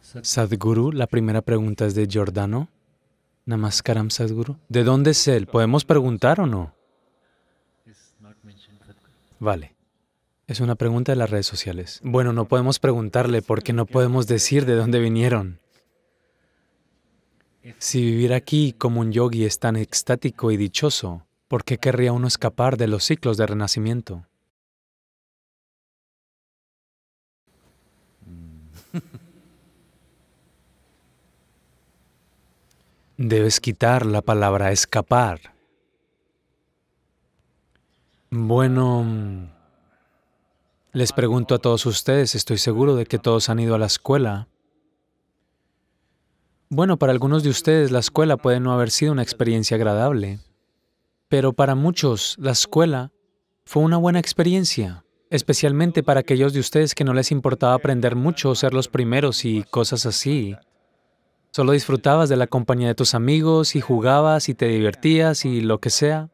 Sadhguru, la primera pregunta es de Giordano. Namaskaram Sadhguru. ¿De dónde es él? ¿Podemos preguntar o no? Vale. Es una pregunta de las redes sociales. Bueno, no podemos preguntarle porque no podemos decir de dónde vinieron. Si vivir aquí como un yogi es tan extático y dichoso, ¿por qué querría uno escapar de los ciclos de renacimiento? Debes quitar la palabra escapar. Bueno, les pregunto a todos ustedes, estoy seguro de que todos han ido a la escuela. Bueno, para algunos de ustedes la escuela puede no haber sido una experiencia agradable, pero para muchos la escuela fue una buena experiencia, especialmente para aquellos de ustedes que no les importaba aprender mucho o ser los primeros y cosas así. Solo disfrutabas de la compañía de tus amigos y jugabas y te divertías y lo que sea.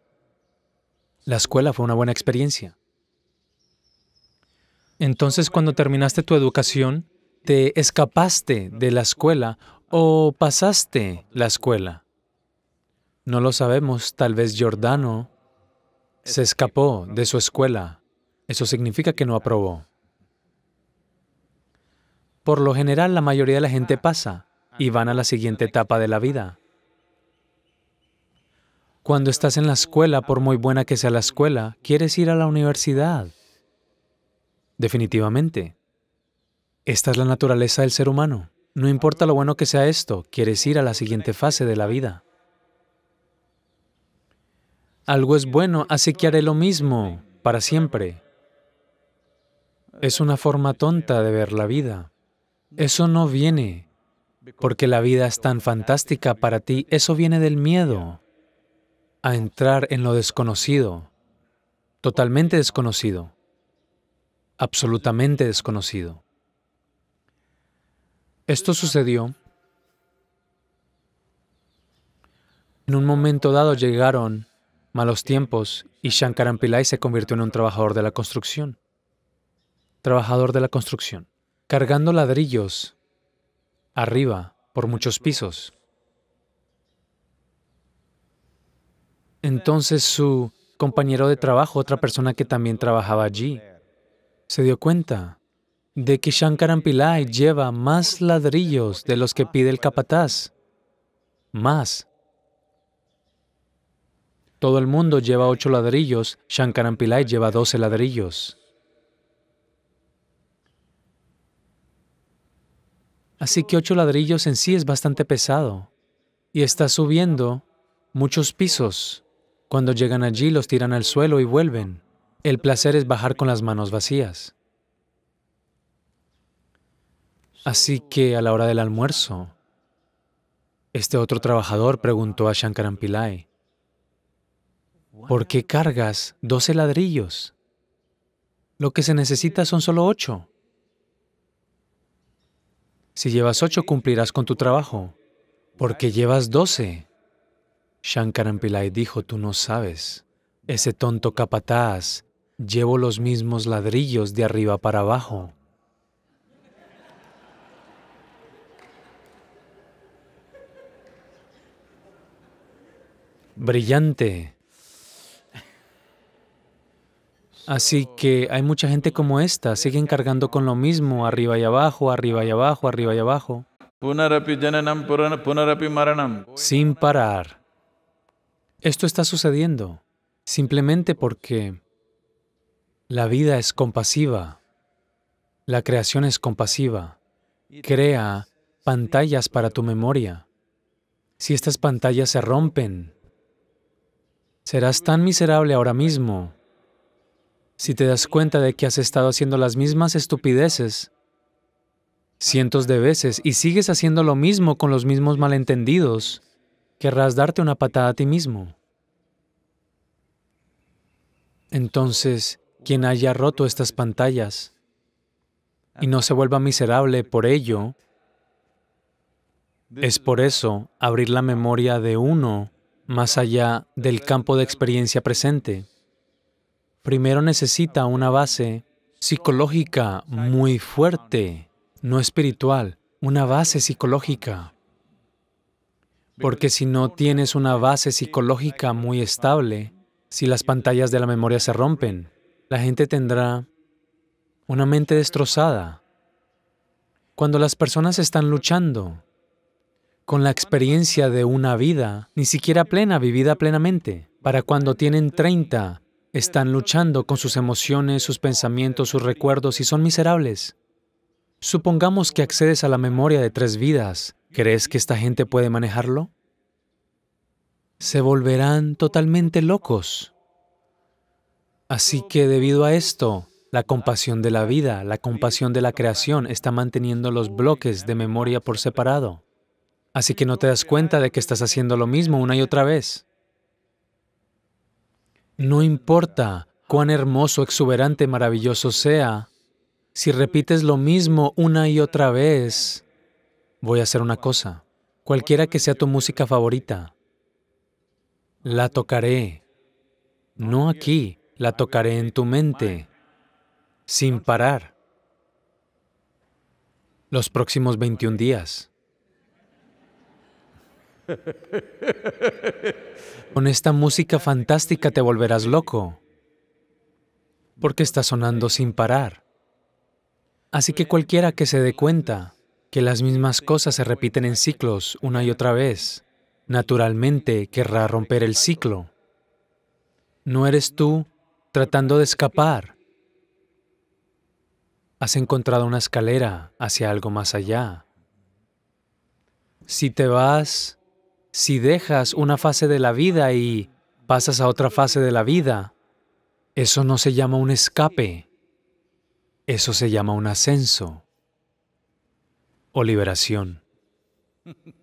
La escuela fue una buena experiencia. Entonces cuando terminaste tu educación, te escapaste de la escuela o pasaste la escuela. No lo sabemos, tal vez Giordano se escapó de su escuela. Eso significa que no aprobó. Por lo general, la mayoría de la gente pasa y van a la siguiente etapa de la vida. Cuando estás en la escuela, por muy buena que sea la escuela, quieres ir a la universidad. Definitivamente. Esta es la naturaleza del ser humano. No importa lo bueno que sea esto, quieres ir a la siguiente fase de la vida. Algo es bueno, así que haré lo mismo para siempre. Es una forma tonta de ver la vida. Eso no viene porque la vida es tan fantástica para ti, eso viene del miedo a entrar en lo desconocido, totalmente desconocido, absolutamente desconocido. Esto sucedió. En un momento dado llegaron malos tiempos y Shankaran Pillai se convirtió en un trabajador de la construcción. Trabajador de la construcción. Cargando ladrillos arriba, por muchos pisos. Entonces su compañero de trabajo, otra persona que también trabajaba allí, se dio cuenta de que Shankaran Pillai lleva más ladrillos de los que pide el capataz. Más. Todo el mundo lleva ocho ladrillos, Shankaran Pillai lleva doce ladrillos. Así que ocho ladrillos en sí es bastante pesado. Y está subiendo muchos pisos. Cuando llegan allí, los tiran al suelo y vuelven. El placer es bajar con las manos vacías. Así que a la hora del almuerzo, este otro trabajador preguntó a Shankaran Pillai, ¿por qué cargas doce ladrillos? Lo que se necesita son solo ocho. Si llevas ocho, cumplirás con tu trabajo, porque llevas doce. Shankaran Pillai dijo, tú no sabes. Ese tonto capataz, llevo los mismos ladrillos de arriba para abajo. Brillante. Así que hay mucha gente como esta, siguen cargando con lo mismo, arriba y abajo, arriba y abajo, arriba y abajo. Sin parar. Esto está sucediendo simplemente porque la vida es compasiva, la creación es compasiva. Crea pantallas para tu memoria. Si estas pantallas se rompen, serás tan miserable ahora mismo si te das cuenta de que has estado haciendo las mismas estupideces cientos de veces y sigues haciendo lo mismo con los mismos malentendidos, querrás darte una patada a ti mismo. Entonces, quien haya roto estas pantallas y no se vuelva miserable por ello, es por eso abrir la memoria de uno más allá del campo de experiencia presente primero necesita una base psicológica muy fuerte, no espiritual, una base psicológica. Porque si no tienes una base psicológica muy estable, si las pantallas de la memoria se rompen, la gente tendrá una mente destrozada. Cuando las personas están luchando con la experiencia de una vida, ni siquiera plena, vivida plenamente, para cuando tienen 30, están luchando con sus emociones, sus pensamientos, sus recuerdos y son miserables. Supongamos que accedes a la memoria de tres vidas. ¿Crees que esta gente puede manejarlo? Se volverán totalmente locos. Así que debido a esto, la compasión de la vida, la compasión de la creación está manteniendo los bloques de memoria por separado. Así que no te das cuenta de que estás haciendo lo mismo una y otra vez. No importa cuán hermoso, exuberante, maravilloso sea, si repites lo mismo una y otra vez, voy a hacer una cosa. Cualquiera que sea tu música favorita, la tocaré. No aquí, la tocaré en tu mente, sin parar, los próximos 21 días. Con esta música fantástica te volverás loco, porque está sonando sin parar. Así que cualquiera que se dé cuenta que las mismas cosas se repiten en ciclos una y otra vez, naturalmente querrá romper el ciclo. No eres tú tratando de escapar. Has encontrado una escalera hacia algo más allá. Si te vas si dejas una fase de la vida y pasas a otra fase de la vida, eso no se llama un escape, eso se llama un ascenso o liberación.